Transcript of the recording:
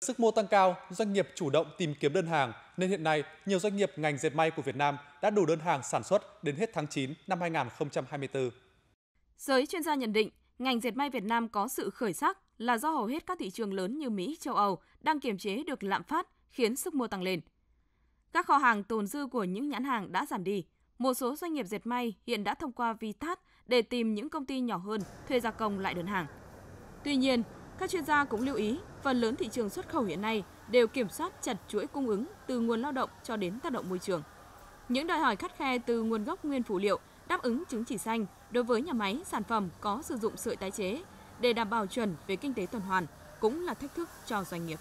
Sức mua tăng cao, doanh nghiệp chủ động tìm kiếm đơn hàng nên hiện nay nhiều doanh nghiệp ngành dệt may của Việt Nam đã đủ đơn hàng sản xuất đến hết tháng 9 năm 2024. Giới chuyên gia nhận định, ngành dệt may Việt Nam có sự khởi sắc là do hầu hết các thị trường lớn như Mỹ, châu Âu đang kiềm chế được lạm phát khiến sức mua tăng lên. Các kho hàng tồn dư của những nhãn hàng đã giảm đi. Một số doanh nghiệp dệt may hiện đã thông qua VTAT để tìm những công ty nhỏ hơn thuê gia công lại đơn hàng. Tuy nhiên, các chuyên gia cũng lưu ý, phần lớn thị trường xuất khẩu hiện nay đều kiểm soát chặt chuỗi cung ứng từ nguồn lao động cho đến tác động môi trường. Những đòi hỏi khắt khe từ nguồn gốc nguyên phụ liệu đáp ứng chứng chỉ xanh đối với nhà máy sản phẩm có sử dụng sợi tái chế để đảm bảo chuẩn về kinh tế tuần hoàn cũng là thách thức cho doanh nghiệp.